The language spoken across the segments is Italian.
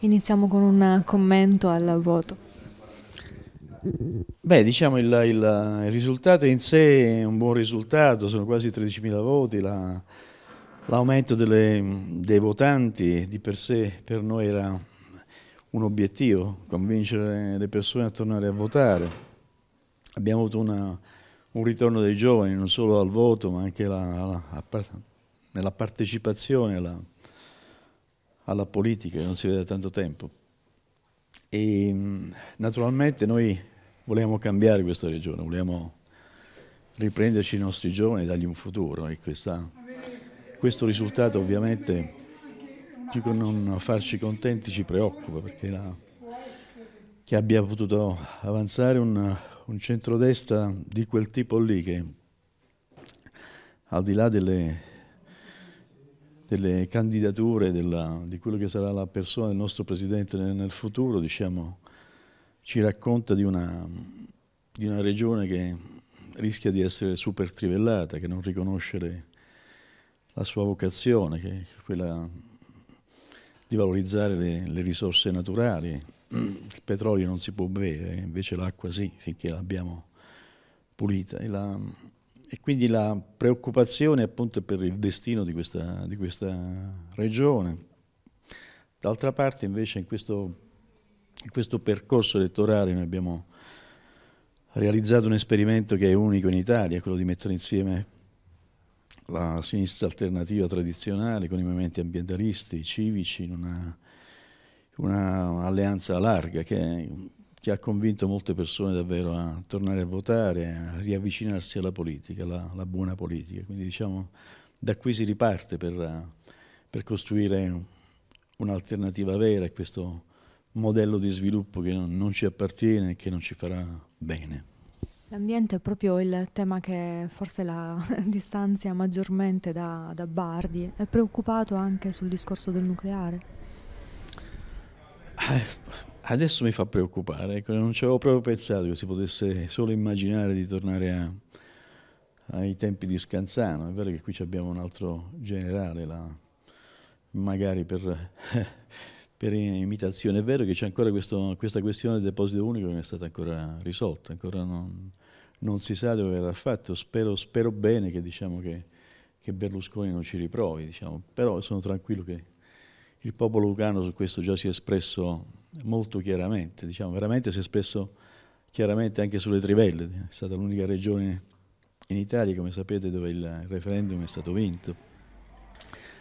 Iniziamo con un commento al voto. Beh, diciamo il, il, il risultato in sé è un buon risultato, sono quasi 13.000 voti, l'aumento la, dei votanti di per sé per noi era un obiettivo, convincere le persone a tornare a votare. Abbiamo avuto una, un ritorno dei giovani non solo al voto ma anche la, la, nella partecipazione alla alla politica, che non si vede da tanto tempo. E mm, naturalmente noi vogliamo cambiare questa regione, vogliamo riprenderci i nostri giovani e dargli un futuro. E questa, questo risultato ovviamente più che non farci contenti ci preoccupa perché la, che abbia potuto avanzare un, un centrodestra di quel tipo lì che al di là delle delle candidature, della, di quello che sarà la persona del nostro Presidente nel, nel futuro, diciamo, ci racconta di una, di una, regione che rischia di essere super trivellata, che non riconoscere la sua vocazione, che è quella di valorizzare le, le risorse naturali. Il petrolio non si può bere, invece l'acqua sì, finché l'abbiamo pulita. E la, e quindi la preoccupazione appunto per il destino di questa, di questa regione. D'altra parte invece in questo, in questo percorso elettorale noi abbiamo realizzato un esperimento che è unico in Italia, quello di mettere insieme la sinistra alternativa tradizionale con i movimenti ambientalisti, civici, in un'alleanza una larga che è che ha convinto molte persone davvero a tornare a votare, a riavvicinarsi alla politica, alla, la buona politica. Quindi diciamo da qui si riparte per, per costruire un'alternativa vera a questo modello di sviluppo che non ci appartiene e che non ci farà bene. L'ambiente è proprio il tema che forse la distanzia maggiormente da, da Bardi. È preoccupato anche sul discorso del nucleare? Eh, adesso mi fa preoccupare, ecco, non ci avevo proprio pensato che si potesse solo immaginare di tornare a, ai tempi di Scanzano, è vero che qui abbiamo un altro generale, là, magari per, per, imitazione, è vero che c'è ancora questo, questa questione del deposito unico che non è stata ancora risolta, ancora non, non si sa dove verrà fatto, spero, spero bene che, diciamo, che, che, Berlusconi non ci riprovi, diciamo. però sono tranquillo che il popolo lucano su questo già si è espresso molto chiaramente, diciamo, veramente si è espresso chiaramente anche sulle trivelle, è stata l'unica regione in Italia, come sapete, dove il referendum è stato vinto.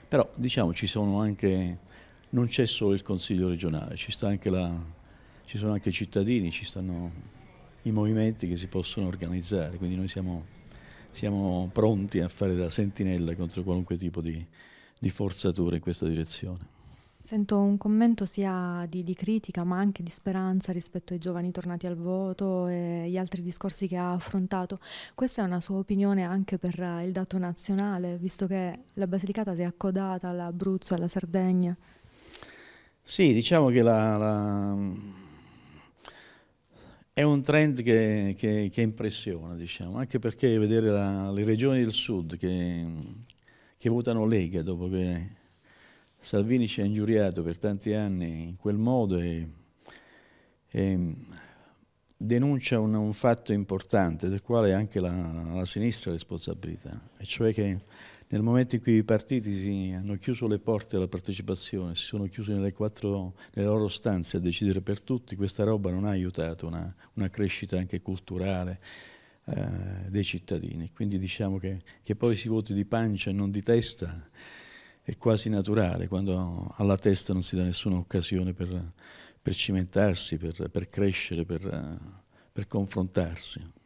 Però diciamo ci sono anche, non c'è solo il Consiglio regionale, ci, anche la, ci sono anche i cittadini, ci stanno i movimenti che si possono organizzare, quindi noi siamo, siamo pronti a fare da sentinella contro qualunque tipo di, di forzatura in questa direzione. Sento un commento sia di, di, critica ma anche di speranza rispetto ai giovani tornati al voto e gli altri discorsi che ha affrontato. Questa è una sua opinione anche per eh, il dato nazionale, visto che la Basilicata si è accodata all'Abruzzo e alla Sardegna. Sì, diciamo che la, la... è un trend che, che, che impressiona, diciamo, anche perché vedere la, le regioni del sud che, che votano Lega dopo che Salvini ci ha ingiuriato per tanti anni in quel modo e, e mm, denuncia un, un, fatto importante del quale anche la, la sinistra ha responsabilità, e cioè che nel momento in cui i partiti si hanno chiuso le porte alla partecipazione, si sono chiusi nelle, quattro, nelle loro stanze a decidere per tutti, questa roba non ha aiutato una, una crescita anche culturale eh, dei cittadini. Quindi diciamo che, che poi si voti di pancia e non di testa è quasi naturale, quando alla testa non si dà nessuna occasione per, per cimentarsi, per, per crescere, per, per confrontarsi.